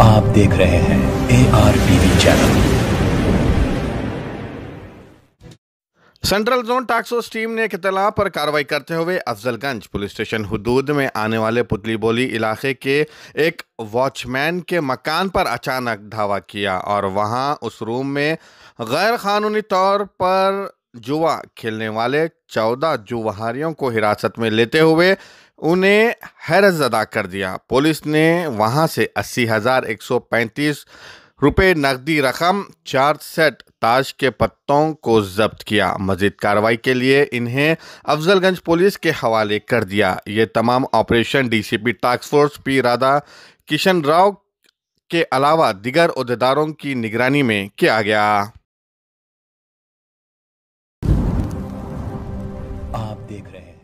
आप देख रहे हैं A R TV channel central zone task team ने एक इतला पर कार्रवाई करते हुए अफजलगंज पुलिस स्टेशन हदूद में आने वाले पुतली बोली इलाके के एक वॉचमैन के मकान पर अचानक धावा किया और वहां उस रूम में गैर कानूनी तौर पर जुआ खेलने वाले चौदह जुआहारियों को हिरासत में लेते हुए उन्हें हैरत अदा कर दिया पुलिस ने वहां से अस्सी हज़ार एक सौ पैंतीस रुपये नकदी रकम चार सेट ताज के पत्तों को जब्त किया मजीद कार्रवाई के लिए इन्हें अफजलगंज पुलिस के हवाले कर दिया ये तमाम operation DCP task force P Radha Kishan Rao के अलावा दिगर अहदेदारों की निगरानी में किया गया आप देख रहे हैं